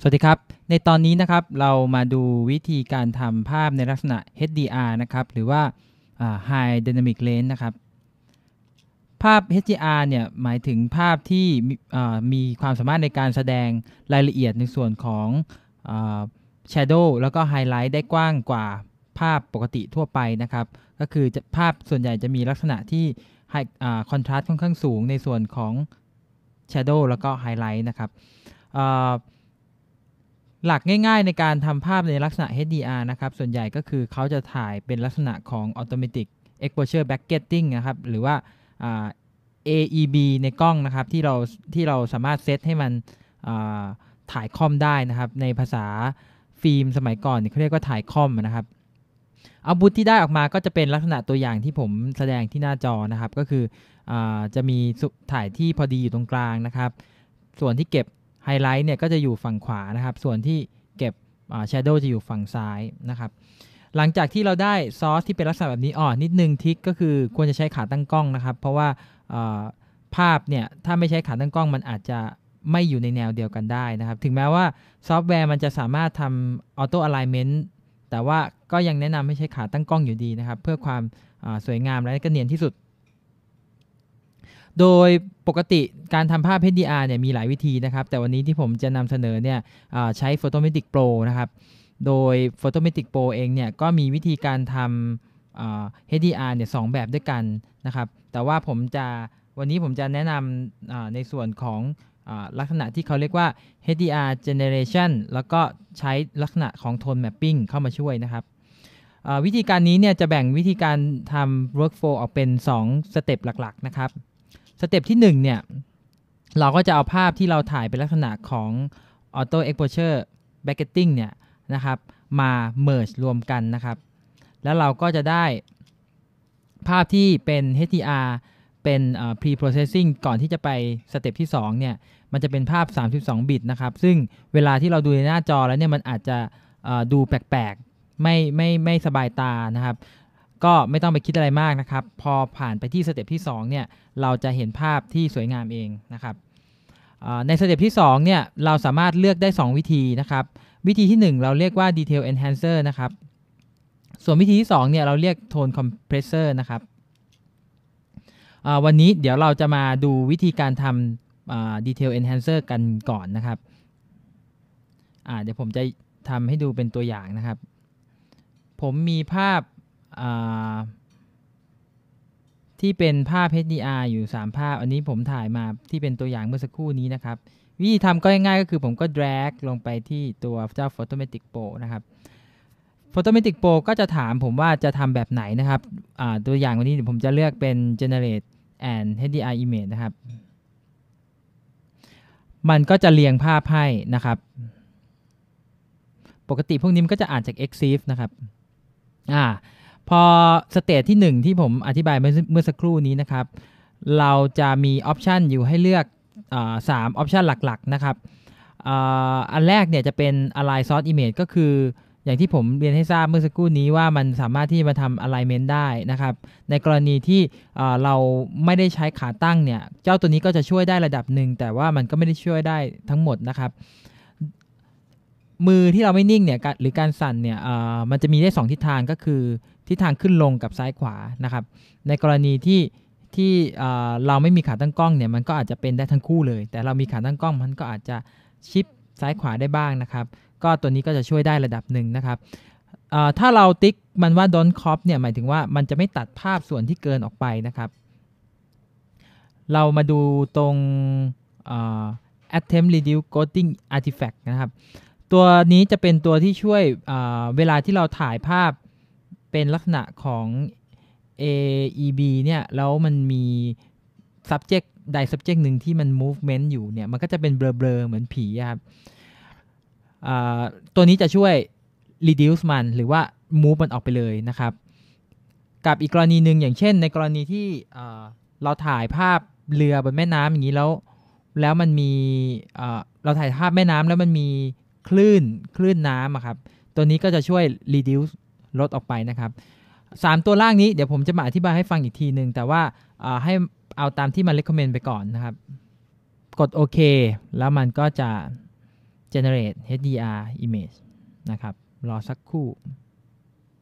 สวัสดีครับ ในตอนนี้นะครับเรามาดูวิธีการทำภาพในลักษณะ HDR นะครับ หรือว่า High Dynamic Range นะครับ ภาพ HDR เนี่ยหมายถึงภาพที่มีความสามารถในการแสดงรายละเอียดในส่วนของ Shadow แล้วก็ Highlight ได้กว้างกว่าภาพปกติทั่วไปนะครับ ก็คือภาพส่วนใหญ่จะมีลักษณะที่คอนทราสต์ค่อนข้างสูงในส่วนของ Shadow แล้วก็ Highlight นะครับหลักง่ายๆในการทำภาพในลักษณะ HDR นะครับ ส่วนใหญ่ก็คือเขาจะถ่ายเป็นลักษณะของ automatic exposure b a c k e g t i n g นะครับ หรือว่า AEB ในกล้องนะครับ ที่เราที่เราสามารถเซตให้มันถ่ายคอมได้นะครับ ในภาษาฟิล์มสมัยก่อนเขาเรียกว่าถ่ายคอมนะครับ เอาบุตที่ได้ออกมาก็จะเป็นลักษณะตัวอย่างที่ผมแสดงที่หน้าจอนะครับ ก็คืออจะมีถ่ายที่พอดีอยู่ตรงกลางนะครับ ส่วนที่เก็บไฮไลท์เนี่ยก็จะอยู่ฝั่งขวานะครับ ส่วนที่เก็บแชโดว์จะอยู่ฝั่งซ้ายนะครับ หลังจากที่เราได้ซอสที่เป็นลักษณะแบบนี้อ่อนิดนึงทิกก็คือควรจะใช้ขาตั้งกล้องนะครับ เพราะว่าภาพเนี่ยถ้าไม่ใช้ขาตั้งกล้องมันอาจจะไม่อยู่ในแนวเดียวกันได้นะครับ ถึงแม้ว่าซอฟต์แวร์มันจะสามารถทำออโต้อะไลเมนต์แต่ว่าก็ยังแนะนำให้ใช้ขาตั้งกล้องอยู่ดีนะครับเพื่อความสวยงามและก็เนียนที่สุดโดยปกติการทำภาพ HDR เนี่ยมีหลายวิธีนะครับ แต่วันนี้ที่ผมจะนำเสนอเนี่ยใช้ p h o t o m e t i c Pro นะครับ โดย p h o t o m e t i c Pro เองเนี่ยก็มีวิธีการทำ HDR เนี่ยสแบบด้วยกันนะครับ แต่ว่าผมจะวันนี้ผมจะแนะนำในส่วนของลักษณะที่เขาเรียกว่า HDR generation แล้วก็ใช้ลักษณะของ tone mapping เข้ามาช่วยนะครับวิธีการนี้เนี่ยจะแบ่งวิธีการทำ workflow ออกเป็น2สเต็ปหลักๆนะครับสเต็ปที่1เนี่ยเราก็จะเอาภาพที่เราถ่ายเป็นลักษณะของ auto exposure bracketing เนี่ยนะครับ มา merge รวมกันนะครับ แล้วเราก็จะได้ภาพที่เป็น HDR เป็น pre processing ก่อนที่จะไปสเต็ปที่2เนี่ยมันจะเป็นภาพ 32 บิตนะครับ ซึ่งเวลาที่เราดูในหน้าจอแล้วเนี่ยมันอาจจะดูแปลกๆ ไม่ไม่ไม่สบายตานะครับก็ไม่ต้องไปคิดอะไรมากนะครับ พอผ่านไปที่สเต็ปที่2เนี่ยเราจะเห็นภาพที่สวยงามเองนะครับ ในสเต็ปที่2เนี่ยเราสามารถเลือกได้ 2 วิธีนะครับ วิธีที่ 1 เราเรียกว่า detail enhancer นะครับส่วนวิธีที่2เนี่ยเราเรียก tone compressor นะครับวันนี้เดี๋ยวเราจะมาดูวิธีการทำ detail enhancer กันก่อนนะครับเดี๋ยวผมจะทำให้ดูเป็นตัวอย่างนะครับ ผมมีภาพที่เป็นภาพ HDR อยู่ 3 ภาพอันนี้ผมถ่ายมาที่เป็นตัวอย่างเมื่อสักครู่นี้นะครับ วิธีทำก็ง่ายๆก็คือผมก็ drag ลงไปที่ตัวเจ้า Photomatic Pro นะครับ Photomatic Pro ก็จะถามผมว่าจะทำแบบไหนนะครับ ตัวอย่างวันนี้ผมจะเลือกเป็น generate and HDR image นะครับ มันก็จะเรียงภาพให้นะครับ ปกติพวกนี้มันก็จะอ่านจาก EXIF นะครับ อ่าพอสเตจที่ 1 ที่ผมอธิบายเมื่อสักครู่นี้นะครับ เราจะมีออปชันอยู่ให้เลือกสามออปชันหลักๆนะครับอันแรกเนี่ยจะเป็น align source image ก็คืออย่างที่ผมเรียนให้ทราบเมื่อสักครู่นี้ว่ามันสามารถที่มาทำ alignment ได้นะครับ ในกรณีที่เราไม่ได้ใช้ขาตั้งเนี่ยเจ้าตัวนี้ก็จะช่วยได้ระดับหนึ่งแต่ว่ามันก็ไม่ได้ช่วยได้ทั้งหมดนะครับมือที่เราไม่นิ่งเนี่ยหรือการสั่นเนี่ยมันจะมีได้ 2ทิศทางก็คือทิศทางขึ้นลงกับซ้ายขวานะครับ ในกรณีที่ที่เราไม่มีขาตั้งกล้องเนี่ยมันก็อาจจะเป็นได้ทั้งคู่เลย แต่เรามีขาตั้งกล้องมันก็อาจจะชิปซ้ายขวาได้บ้างนะครับ ก็ตัวนี้ก็จะช่วยได้ระดับหนึ่งนะครับถ้าเราติ๊กมันว่าดอนคอปเนี่ยหมายถึงว่ามันจะไม่ตัดภาพส่วนที่เกินออกไปนะครับเรามาดูตรง attempt reduce coding artifact นะครับตัวนี้จะเป็นตัวที่ช่วยเวลาที่เราถ่ายภาพเป็นลักษณะของ AEB เนี่ย แล้วมันมี subject ใด subject หนึ่งที่มัน movement อยู่ เนี่ย มันก็จะเป็นเบลอๆ เหมือนผีครับ ตัวนี้จะช่วย reduce มัน หรือว่า move มันออกไปเลยนะครับ กับอีกกรณีหนึ่ง อย่างเช่น ในกรณีที่เราถ่ายภาพเรือบนแม่น้ำอย่างนี้ แล้ว แล้วมันมีเราถ่ายภาพแม่น้ำแล้วมันมีคลื่นคลื่นน้ำครับ ตัวนี้ก็จะช่วย reduce ลดออกไปนะครับ 3 ตัวล่างนี้เดี๋ยวผมจะมาอธิบายให้ฟังอีกทีหนึ่งแต่ว่าให้เอาตามที่มัน recommend ไปก่อนนะครับ กดโอเคแล้วมันก็จะ generate HDR image นะครับ รอสักครู่